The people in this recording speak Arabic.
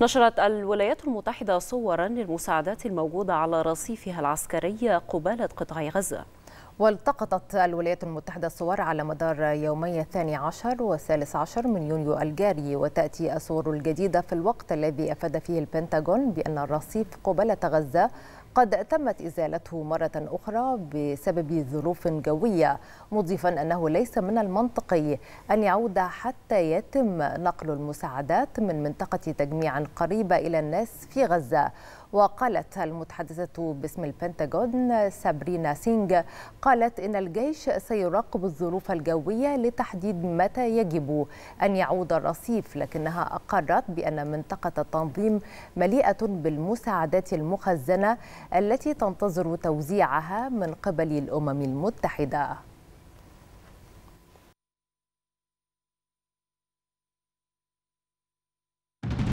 نشرت الولايات المتحدة صورا للمساعدات الموجودة على رصيفها العسكري قبالة قطاع غزة والتقطت الولايات المتحدة الصور على مدار يومي الثاني عشر والثالث عشر من يونيو الجاري وتأتي الصور الجديدة في الوقت الذي أفاد فيه البنتاغون بأن الرصيف قبالة غزة قد تمت إزالته مرة أخرى بسبب ظروف جوية مضيفا أنه ليس من المنطقي أن يعود حتى يتم نقل المساعدات من منطقة تجميع قريبة إلى الناس في غزة وقالت المتحدثة باسم البنتاغون سابرينا سينغ قالت إن الجيش سيراقب الظروف الجوية لتحديد متى يجب أن يعود الرصيف لكنها أقرت بأن منطقة التنظيم مليئة بالمساعدات المخزنة التي تنتظر توزيعها من قبل الأمم المتحدة